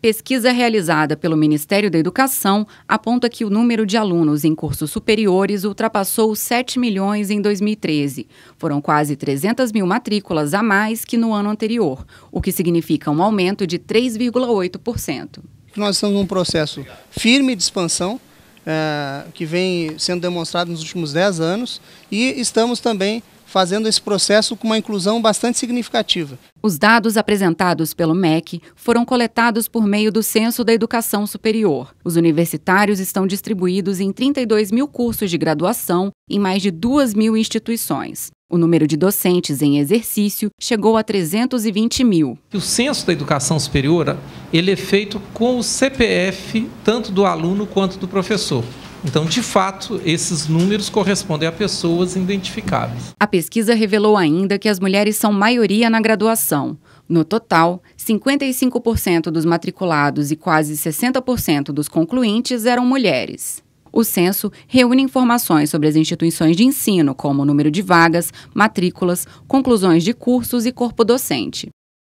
Pesquisa realizada pelo Ministério da Educação aponta que o número de alunos em cursos superiores ultrapassou 7 milhões em 2013. Foram quase 300 mil matrículas a mais que no ano anterior, o que significa um aumento de 3,8%. Nós estamos num processo firme de expansão, é, que vem sendo demonstrado nos últimos 10 anos, e estamos também fazendo esse processo com uma inclusão bastante significativa. Os dados apresentados pelo MEC foram coletados por meio do Censo da Educação Superior. Os universitários estão distribuídos em 32 mil cursos de graduação em mais de 2 mil instituições. O número de docentes em exercício chegou a 320 mil. O censo da educação superior ele é feito com o CPF tanto do aluno quanto do professor. Então, de fato, esses números correspondem a pessoas identificáveis. A pesquisa revelou ainda que as mulheres são maioria na graduação. No total, 55% dos matriculados e quase 60% dos concluintes eram mulheres. O censo reúne informações sobre as instituições de ensino, como o número de vagas, matrículas, conclusões de cursos e corpo docente.